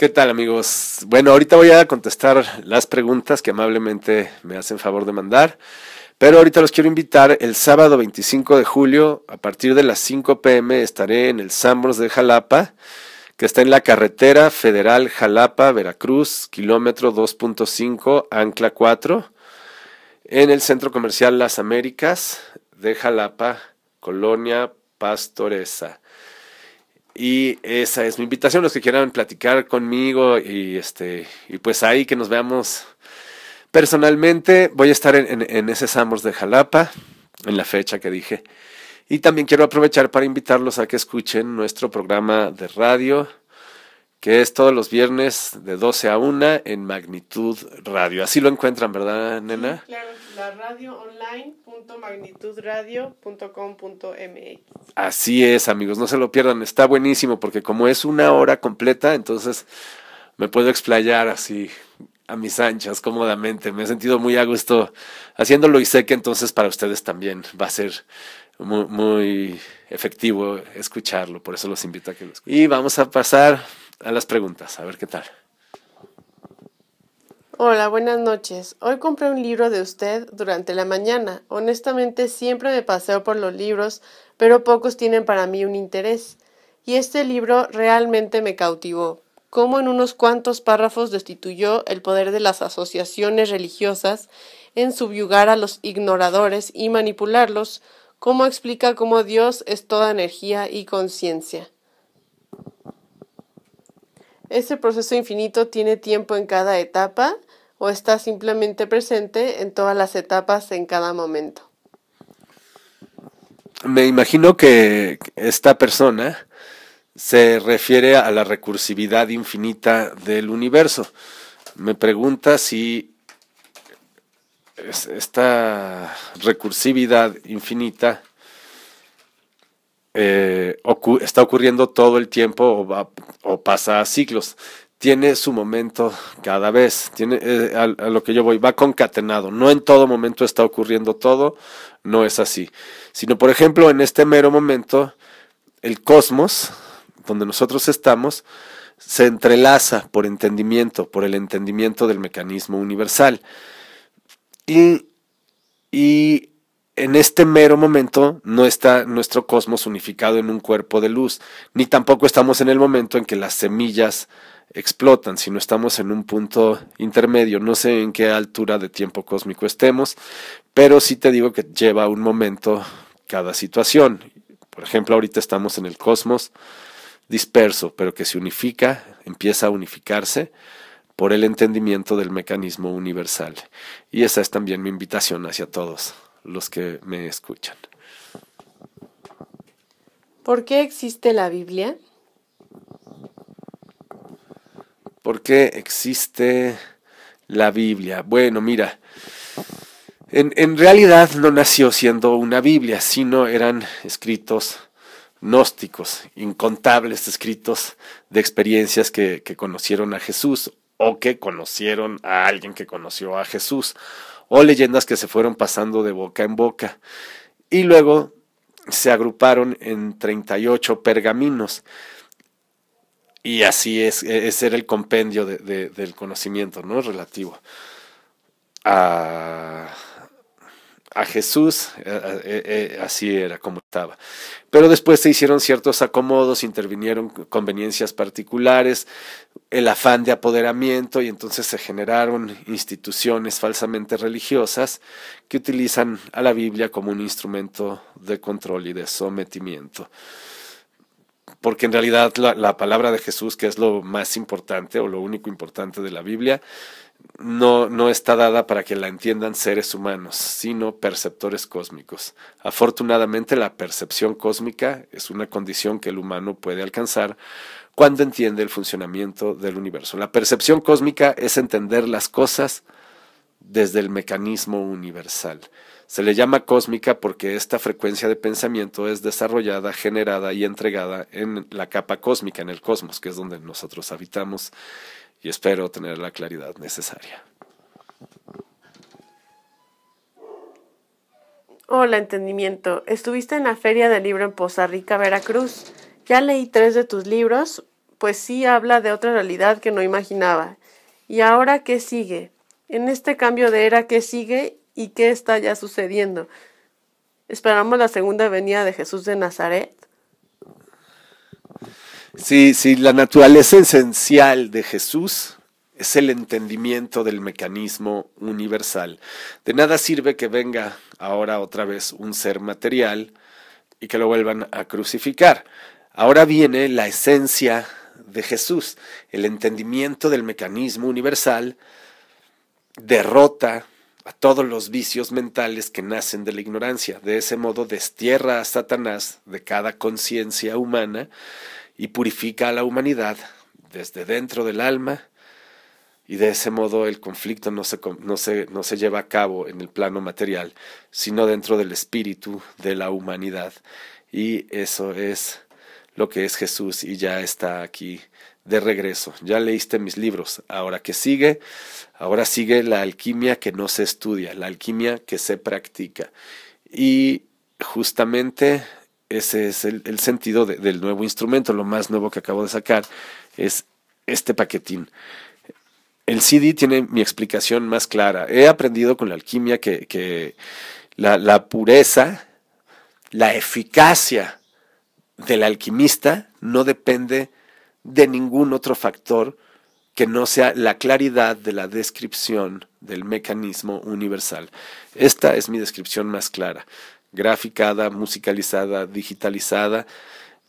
¿Qué tal amigos? Bueno, ahorita voy a contestar las preguntas que amablemente me hacen favor de mandar, pero ahorita los quiero invitar el sábado 25 de julio a partir de las 5 pm estaré en el Sambros de Jalapa, que está en la carretera federal Jalapa, Veracruz, kilómetro 2.5, ancla 4, en el Centro Comercial Las Américas de Jalapa, Colonia Pastoresa. Y esa es mi invitación, los que quieran platicar conmigo y este y pues ahí que nos veamos personalmente. Voy a estar en, en, ese Samos de Jalapa, en la fecha que dije. Y también quiero aprovechar para invitarlos a que escuchen nuestro programa de radio que es todos los viernes de 12 a 1 en Magnitud Radio. Así lo encuentran, ¿verdad, nena? claro, la radio online.magnitudradio.com.mx Así es, amigos, no se lo pierdan, está buenísimo porque como es una hora completa, entonces me puedo explayar así a mis anchas cómodamente. Me he sentido muy a gusto haciéndolo y sé que entonces para ustedes también va a ser muy, muy efectivo escucharlo, por eso los invito a que lo escuchen. Y vamos a pasar a las preguntas, a ver qué tal. Hola, buenas noches. Hoy compré un libro de usted durante la mañana. Honestamente siempre me paseo por los libros, pero pocos tienen para mí un interés. Y este libro realmente me cautivó. Cómo en unos cuantos párrafos destituyó el poder de las asociaciones religiosas en subyugar a los ignoradores y manipularlos, cómo explica cómo Dios es toda energía y conciencia. ¿Ese proceso infinito tiene tiempo en cada etapa o está simplemente presente en todas las etapas en cada momento? Me imagino que esta persona se refiere a la recursividad infinita del universo. Me pregunta si esta recursividad infinita eh, está ocurriendo todo el tiempo o, pasa a ciclos. Tiene su momento cada vez, tiene, eh, a, lo que yo voy, va concatenado. No en todo momento está ocurriendo todo, no es así. Sino, por ejemplo, en este mero momento, el cosmos, donde nosotros estamos, se entrelaza por entendimiento, por el entendimiento del mecanismo universal. y en este mero momento no está nuestro cosmos unificado en un cuerpo de luz, ni tampoco estamos en el momento en que las semillas explotan, sino estamos en un punto intermedio. No sé en qué altura de tiempo cósmico estemos, pero sí te digo que lleva un momento cada situación. Por ejemplo, ahorita estamos en el cosmos disperso, pero que se unifica, empieza a unificarse por el entendimiento del mecanismo universal. Y esa es también mi invitación hacia todos los que me escuchan. ¿Por qué existe la Biblia? ¿Por qué existe la Biblia? Bueno, mira, en, realidad no nació siendo una Biblia, sino eran escritos gnósticos, incontables escritos de experiencias que, que conocieron a Jesús o que conocieron a alguien que conoció a Jesús o leyendas que se fueron pasando de boca en boca. Y luego se agruparon en 38 pergaminos. Y así es, e, ese era el compendio del conocimiento, ¿no? Relativo a a Jesús, eh, eh, eh, así era como estaba. Pero después se hicieron ciertos acomodos, intervinieron conveniencias particulares, el afán de apoderamiento y entonces se generaron instituciones falsamente religiosas que utilizan a la Biblia como un instrumento de control y de sometimiento. Porque en realidad la, palabra de Jesús, que es lo más importante o lo único importante de la Biblia, no, no está dada para que la entiendan seres humanos, sino perceptores cósmicos. Afortunadamente, la percepción cósmica es una condición que el humano puede alcanzar cuando entiende el funcionamiento del universo. La percepción cósmica es entender las cosas desde el mecanismo universal. Se le llama cósmica porque esta frecuencia de pensamiento es desarrollada, generada y entregada en la capa cósmica, en el cosmos, que es donde nosotros habitamos y espero tener la claridad necesaria. Hola, entendimiento. Estuviste en la Feria del Libro en Poza Rica, Veracruz. Ya leí tres de tus libros, pues sí habla de otra realidad que no imaginaba. ¿Y ahora qué sigue? En este cambio de era, ¿qué sigue y qué está ya sucediendo? ¿Esperamos la segunda venida de Jesús de Nazaret? Sí, sí, la naturaleza esencial de Jesús es el entendimiento del mecanismo universal. De nada sirve que venga ahora otra vez un ser material y que lo vuelvan a crucificar. Ahora viene la esencia de Jesús. El entendimiento del mecanismo universal derrota a todos los vicios mentales que nacen de la ignorancia. De ese modo destierra a Satanás de cada conciencia humana y purifica a la humanidad desde dentro del alma y de ese modo el conflicto no se, no, se, no se, lleva a cabo en el plano material, sino dentro del espíritu de la humanidad. Y eso es lo que es Jesús y ya está aquí de regreso. Ya leíste mis libros. Ahora que sigue, ahora sigue la alquimia que no se estudia, la alquimia que se practica. Y justamente ese es el, sentido del nuevo instrumento. Lo más nuevo que acabo de sacar es este paquetín. El CD tiene mi explicación más clara. He aprendido con la alquimia que, la pureza, la eficacia del alquimista no depende de ningún otro factor que no sea la claridad de la descripción del mecanismo universal. Esta es mi descripción más clara graficada, musicalizada, digitalizada,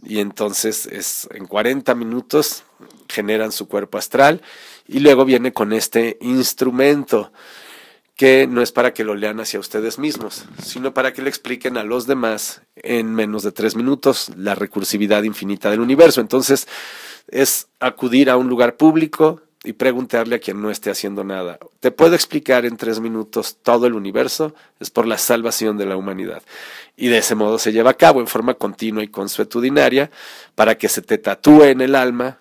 y entonces es en 40 minutos generan su cuerpo astral y luego viene con este instrumento que no es para que lo lean hacia ustedes mismos, sino para que le expliquen a los demás en menos de tres minutos la recursividad infinita del universo. Entonces es acudir a un lugar público, y preguntarle a quien no esté haciendo nada. Te puedo explicar en tres minutos todo el universo, es por la salvación de la humanidad. Y de ese modo se lleva a cabo en forma continua y consuetudinaria para que se te tatúe en el alma,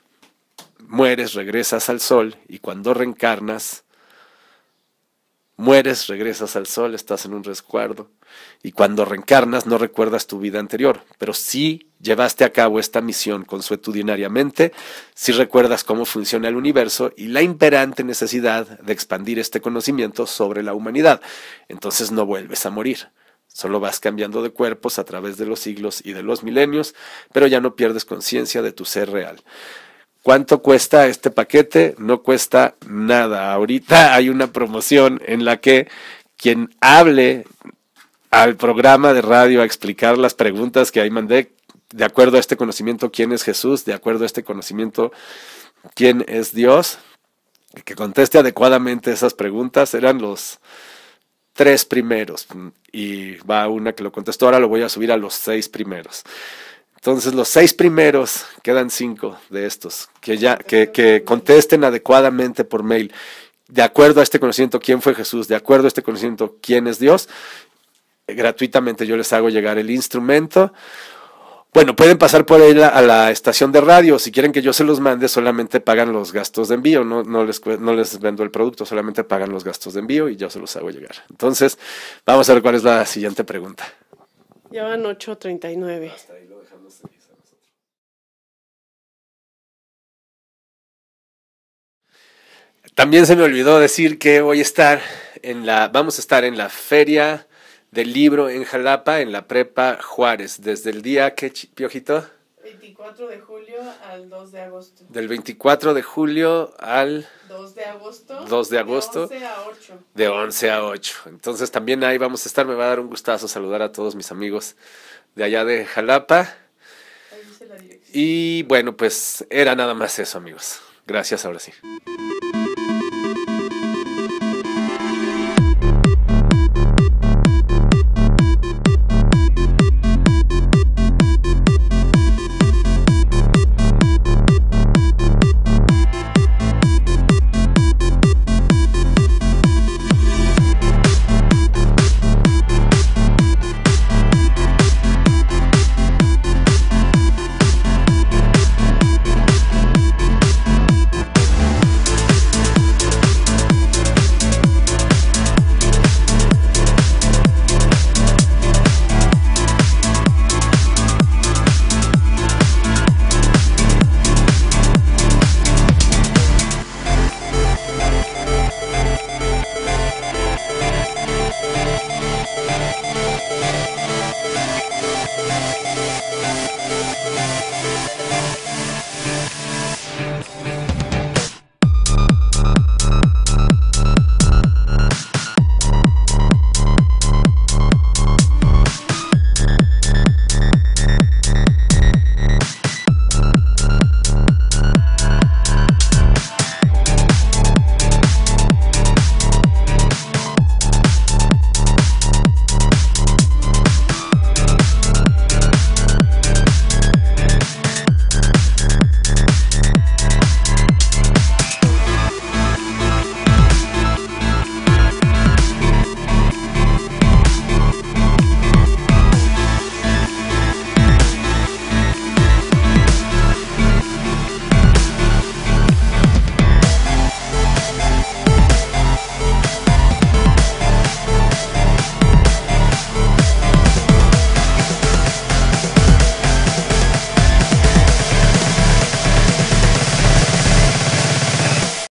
mueres, regresas al sol y cuando reencarnas, Mueres, regresas al sol, estás en un resguardo y cuando reencarnas no recuerdas tu vida anterior, pero si llevaste a cabo esta misión consuetudinariamente, si recuerdas cómo funciona el universo y la imperante necesidad de expandir este conocimiento sobre la humanidad. Entonces no vuelves a morir. Solo vas cambiando de cuerpos a través de los siglos y de los milenios, pero ya no pierdes conciencia de tu ser real. ¿Cuánto cuesta este paquete? No cuesta nada. Ahorita hay una promoción en la que quien hable al programa de radio a explicar las preguntas que ahí mandé, de acuerdo a este conocimiento, quién es Jesús, de acuerdo a este conocimiento, quién es Dios, que conteste adecuadamente esas preguntas, eran los tres primeros. Y va una que lo contestó, ahora lo voy a subir a los seis primeros. Entonces los seis primeros, quedan cinco de estos, que ya, que, contesten adecuadamente por mail, de acuerdo a este conocimiento, quién fue Jesús, de acuerdo a este conocimiento, quién es Dios, gratuitamente yo les hago llegar el instrumento. Bueno, pueden pasar por ahí a la estación de radio. Si quieren que yo se los mande, solamente pagan los gastos de envío. No, no, les, les vendo el producto, solamente pagan los gastos de envío y yo se los hago llegar. Entonces, vamos a ver cuál es la siguiente pregunta. Ya van 8.39. También se me olvidó decir que voy a estar en la, vamos a estar en la feria del libro en Jalapa, en la prepa Juárez, desde el día que, Piojito. 24 de julio al 2 de agosto. Del 24 de julio al 2 de agosto. 2 de agosto. De 11 a 8. Entonces también ahí vamos a estar. Me va a dar un gustazo saludar a todos mis amigos de allá de Jalapa. Y bueno, pues era nada más eso, amigos. Gracias, ahora sí.